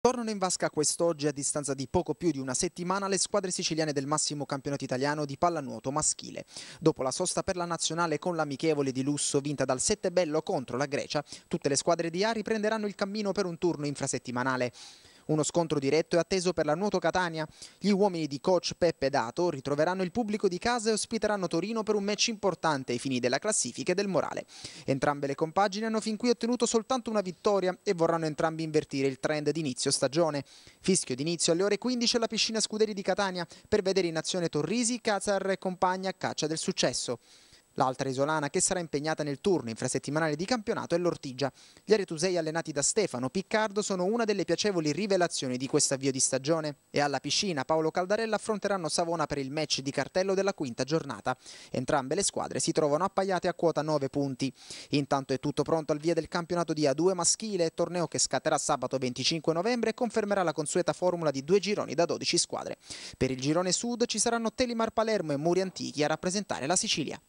Tornano in vasca quest'oggi a distanza di poco più di una settimana le squadre siciliane del massimo campionato italiano di pallanuoto maschile. Dopo la sosta per la nazionale con l'amichevole di lusso vinta dal Settebello contro la Grecia, tutte le squadre di A riprenderanno il cammino per un turno infrasettimanale. Uno scontro diretto è atteso per la Nuoto Catania. Gli uomini di coach Peppe Dato ritroveranno il pubblico di casa e ospiteranno Torino per un match importante ai fini della classifica e del morale. Entrambe le compagini hanno fin qui ottenuto soltanto una vittoria e vorranno entrambi invertire il trend d'inizio stagione. Fischio d'inizio alle ore 15 alla piscina Scuderi di Catania per vedere in azione Torrisi, Cazar e compagna a caccia del successo. L'altra isolana che sarà impegnata nel turno infrasettimanale di campionato è l'Ortigia. Gli aretusei allenati da Stefano Piccardo sono una delle piacevoli rivelazioni di questo avvio di stagione e alla piscina Paolo Caldarella affronteranno Savona per il match di cartello della quinta giornata. Entrambe le squadre si trovano appaiate a quota 9 punti. Intanto è tutto pronto al via del campionato di A2 maschile, torneo che scatterà sabato 25 novembre e confermerà la consueta formula di due gironi da 12 squadre. Per il girone sud ci saranno Telimar Palermo e Muri Antichi a rappresentare la Sicilia.